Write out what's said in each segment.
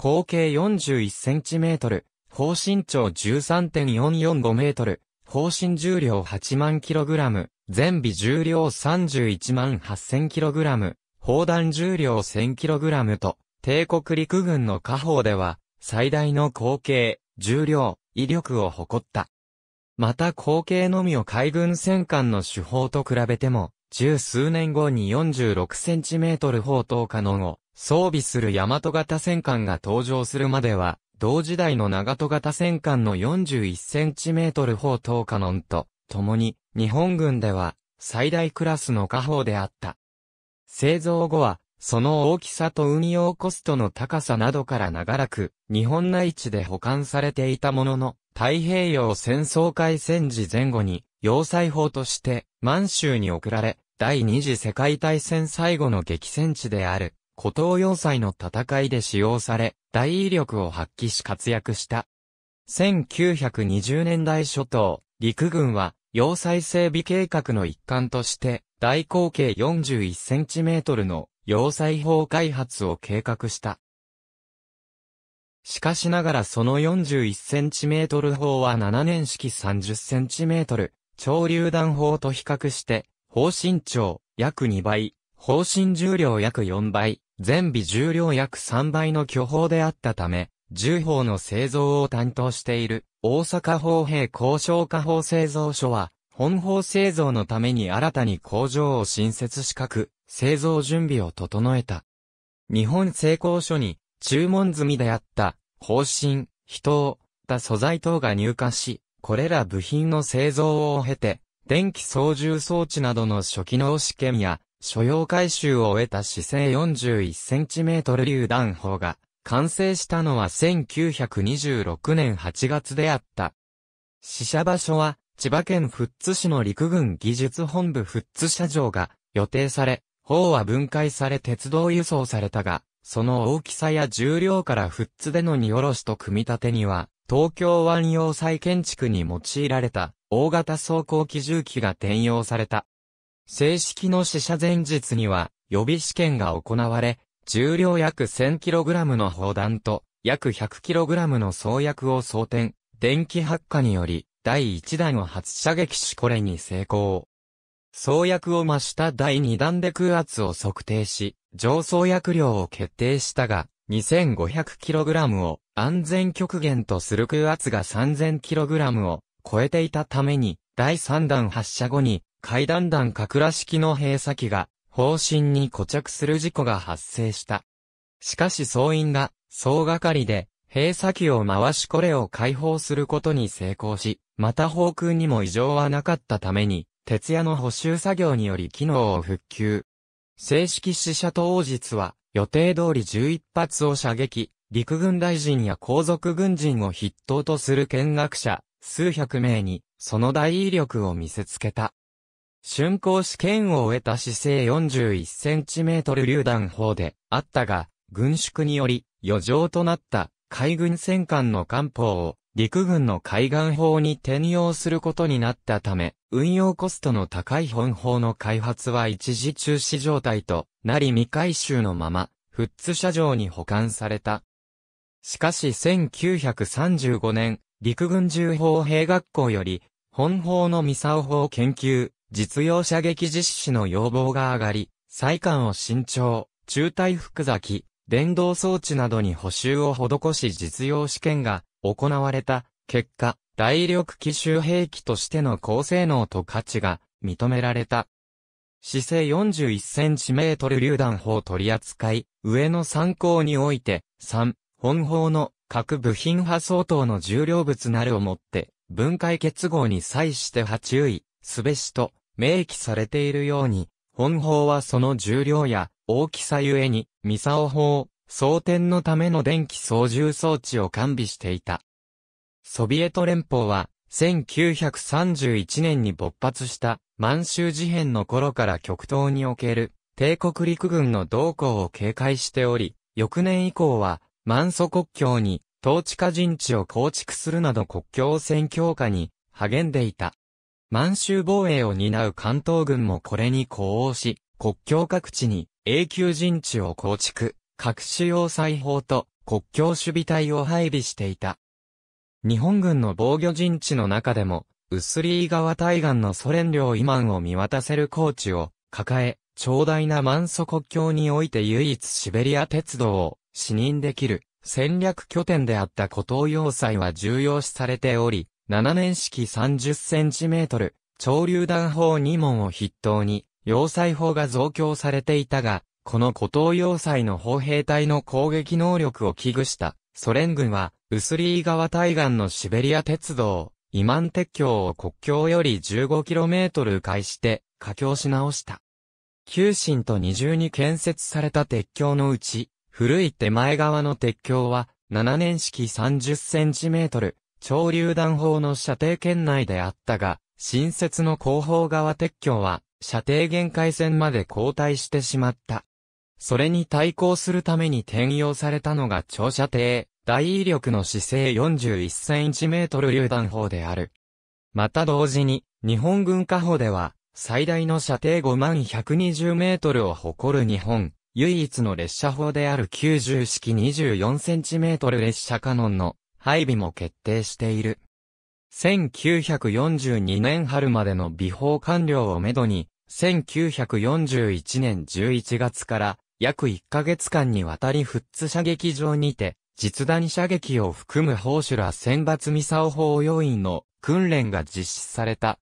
口径41センチメートル、方身長13.445メートル、方針重量8万キログラム、全備重量31万8000キログラム、砲弾重量1000キログラムと、帝国陸軍の下方では、最大の口径、重量、威力を誇った。また口径のみを海軍戦艦の手法と比べても、十数年後に46センチメートル砲塔可能を装備する大和型戦艦が登場するまでは、同時代の長戸型戦艦の 41cm 砲等カノンと、共に、日本軍では、最大クラスの火砲であった。製造後は、その大きさと運用コストの高さなどから長らく、日本内地で保管されていたものの、太平洋戦争開戦時前後に、要塞砲として、満州に送られ、第二次世界大戦最後の激戦地である、古東要塞の戦いで使用され、大威力を発揮し活躍した。1920年代初頭、陸軍は、要塞整備計画の一環として、大口径 41cm の要塞砲開発を計画した。しかしながらその 41cm 砲は7年式 30cm、超榴弾砲と比較して、砲身長約2倍、砲身重量約4倍、全備重量約3倍の巨砲であったため、銃砲の製造を担当している大阪砲兵交渉火砲製造所は、本砲製造のために新たに工場を新設資格、製造準備を整えた。日本製鋼所に注文済みであった方針、人、た素材等が入荷し、これら部品の製造を経て、電気操縦装置などの初期の試験や所要改修を終えた姿勢 41cm 榴弾砲が完成したのは1926年8月であった。死者場所は千葉県富津市の陸軍技術本部富津社場が予定され、砲は分解され鉄道輸送されたが、その大きさや重量から富津での荷下ろしと組み立てには、東京湾要塞建築に用いられた大型装甲機重機が転用された。正式の試者前日には予備試験が行われ、重量約 1000kg の砲弾と約 100kg の装薬を装填、電気発火により第1弾を初射撃しこれに成功。装薬を増した第2弾で空圧を測定し、上装薬量を決定したが、2500kg を安全極限とする空圧が 3000kg を超えていたために、第3弾発射後に階段段隠ら式の閉鎖機が、方針に固着する事故が発生した。しかし総員が、総がかりで、閉鎖機を回しこれを解放することに成功し、また砲空にも異常はなかったために、徹夜の補修作業により機能を復旧。正式死者当日は、予定通り11発を射撃、陸軍大臣や皇族軍人を筆頭とする見学者、数百名に、その大威力を見せつけた。竣工試験を終えた姿勢4 1トル榴弾砲であったが、軍縮により余剰となった海軍戦艦の艦砲を陸軍の海岸砲に転用することになったため、運用コストの高い本砲の開発は一時中止状態となり未回収のまま、富津車場に保管された。しかし1935年、陸軍重砲兵学校より、本砲のミサオ砲研究、実用射撃実施の要望が上がり、再艦を新調、中体複雑電動装置などに補修を施し実用試験が行われた結果、大力機周兵器としての高性能と価値が認められた。姿勢41センチメートル榴弾砲取り扱い、上の参考において、3、本砲の各部品派相当の重量物なるをもって、分解結合に際して派注意、すべしと明記されているように、本法はその重量や大きさゆえに、ミサオ法、装填のための電気操縦装置を完備していた。ソビエト連邦は、1931年に勃発した満州事変の頃から極東における帝国陸軍の動向を警戒しており、翌年以降は満祖国境に統治下陣地を構築するなど国境線強化に励んでいた。満州防衛を担う関東軍もこれに呼応し、国境各地に永久陣地を構築、各種要塞砲と国境守備隊を配備していた。日本軍の防御陣地の中でも、ウスリー川対岸のソ連領イマンを見渡せる高地を抱え、長大な満祖国境において唯一シベリア鉄道を視認できる戦略拠点であった古東要塞は重要視されており、7年式30センチメートル、潮流弾砲2門を筆頭に、要塞砲が増強されていたが、この古島要塞の砲兵隊の攻撃能力を危惧したソ連軍は、ウスリー川対岸のシベリア鉄道、イマン鉄橋を国境より 15km 迂回して、架橋し直した。旧神と二重に建設された鉄橋のうち、古い手前側の鉄橋は、7年式3 0トル、潮流弾砲の射程圏内であったが、新設の後方側撤去は、射程限界線まで後退してしまった。それに対抗するために転用されたのが長射程、大威力の姿勢41センチメートル榴弾砲である。また同時に、日本軍火砲では、最大の射程5万120メートルを誇る日本、唯一の列車砲である90式24センチメートル列車カノンの配備も決定している。1942年春までの美法完了をめどに、1941年11月から約1ヶ月間にわたりフッツ射撃場にて、実弾射撃を含む砲手ら選抜ミサオ法要員の訓練が実施された。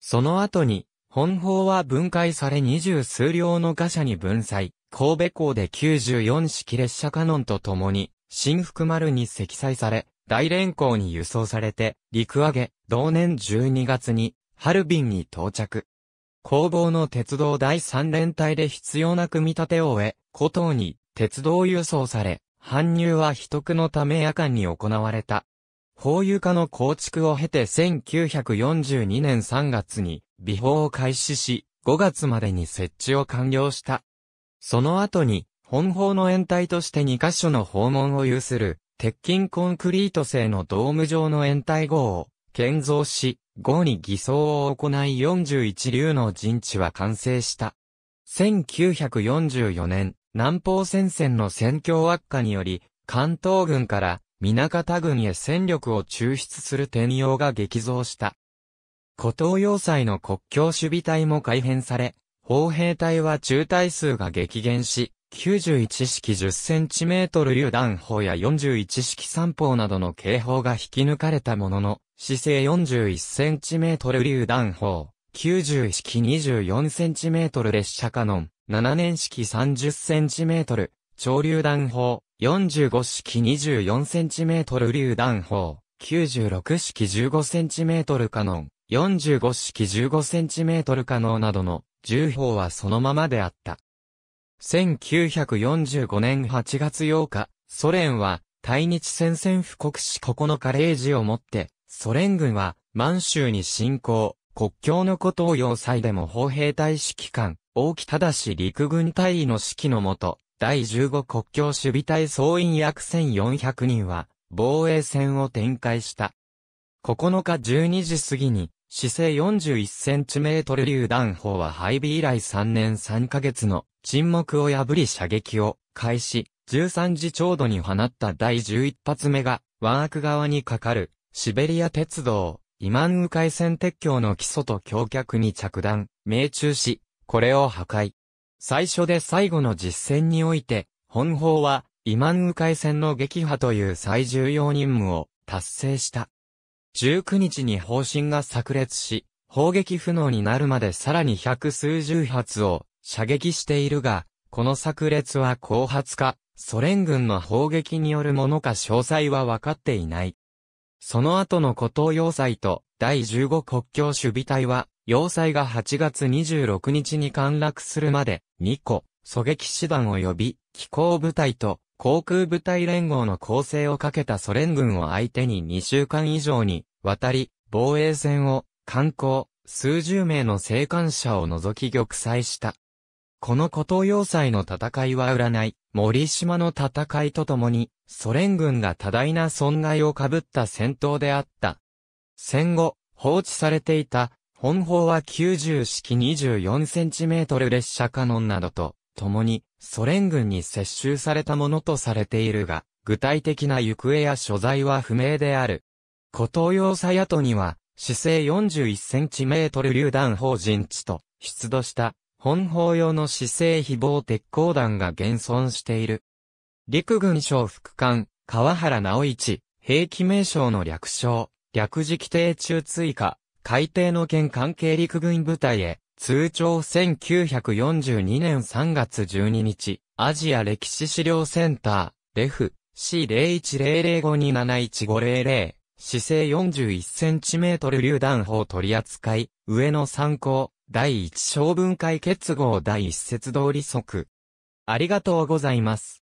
その後に、本砲は分解され二十数両の貨車に分載、神戸港で94式列車カノンと共に、新福丸に積載され、大連港に輸送されて、陸揚げ、同年12月に、ハルビンに到着。工房の鉄道第三連隊で必要な組み立てを終え、古島に鉄道輸送され、搬入は秘匿のため夜間に行われた。法油化の構築を経て1942年3月に、美法を開始し、5月までに設置を完了した。その後に、本方の延滞として2箇所の訪問を有する、鉄筋コンクリート製のドーム状の延滞号を建造し、号に偽装を行い41流の陣地は完成した。1944年、南方戦線の戦況悪化により、関東軍から南方軍へ戦力を抽出する転用が激増した。古東要塞の国境守備隊も改編され、砲兵隊は中隊数が激減し、91式10センチメートル榴弾砲や41式三砲などの警報が引き抜かれたものの、姿勢41センチメートル榴弾砲、90式24センチメートル列車カノン、7年式30センチメートル、潮流弾砲、45式24センチメートル榴弾砲、96式15センチメートルカノン、45式15センチメートルカノンなどの、銃砲はそのままであった。1945年8月8日、ソ連は、対日戦線布告し9日0時をもって、ソ連軍は、満州に侵攻、国境のことを要塞でも砲兵隊指揮官、大木正陸軍隊員の指揮のもと、第15国境守備隊総員約1400人は、防衛戦を展開した。9日12時過ぎに、姿勢 41cm 榴弾砲は配備以来3年3ヶ月の沈黙を破り射撃を開始、13時ちょうどに放った第11発目が、ワーク側にかかる、シベリア鉄道、イマンウ海線鉄橋の基礎と橋脚に着弾、命中し、これを破壊。最初で最後の実戦において、本砲は、イマンウ海線の撃破という最重要任務を達成した。19日に方針が炸裂し、砲撃不能になるまでさらに百数十発を射撃しているが、この炸裂は後発か、ソ連軍の砲撃によるものか詳細は分かっていない。その後の古東要塞と第15国境守備隊は、要塞が8月26日に陥落するまで2個、狙撃手団及び機構部隊と航空部隊連合の構成をかけたソ連軍を相手に2週間以上に渡り、防衛戦を、観光、数十名の生還者を除き玉砕した。この古東要塞の戦いは占い、森島の戦いとともに、ソ連軍が多大な損害をかぶった戦闘であった。戦後、放置されていた、本砲は90式 24cm 列車カノンなどと、共にソ連軍に接収されたものとされているが、具体的な行方や所在は不明である。古東洋サヤトには、姿勢41センチメートル榴弾砲陣地と、出土した、本砲用の姿勢非防鉄鋼弾が現存している。陸軍省副官、川原直一、兵器名称の略称、略字規定中追加、海底の県関係陸軍部隊へ、通帳1942年3月12日、アジア歴史資料センター、レフ、C01005271500、姿勢41センチメートル榴弾砲取扱い、上の参考、第1小分解結合第1節通り則。ありがとうございます。